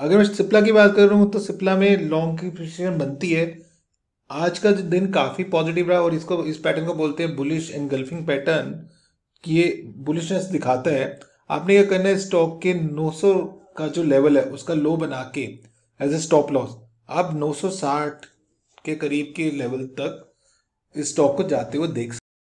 अगर मैं सिप्ला की बात कर रहा हूँ तो सिप्ला में लॉन्ग की पोजिशन बनती है आज का दिन काफ़ी पॉजिटिव रहा और इसको इस पैटर्न को बोलते हैं बुलिश एनगल्फिंग पैटर्न कि ये बुलिशनेस दिखाता है आपने क्या करना है स्टॉक के 900 का जो लेवल है उसका लो बना के एज ए स्टॉप लॉस आप 960 के करीब के लेवल तक इस स्टॉक को जाते हुए देख सकते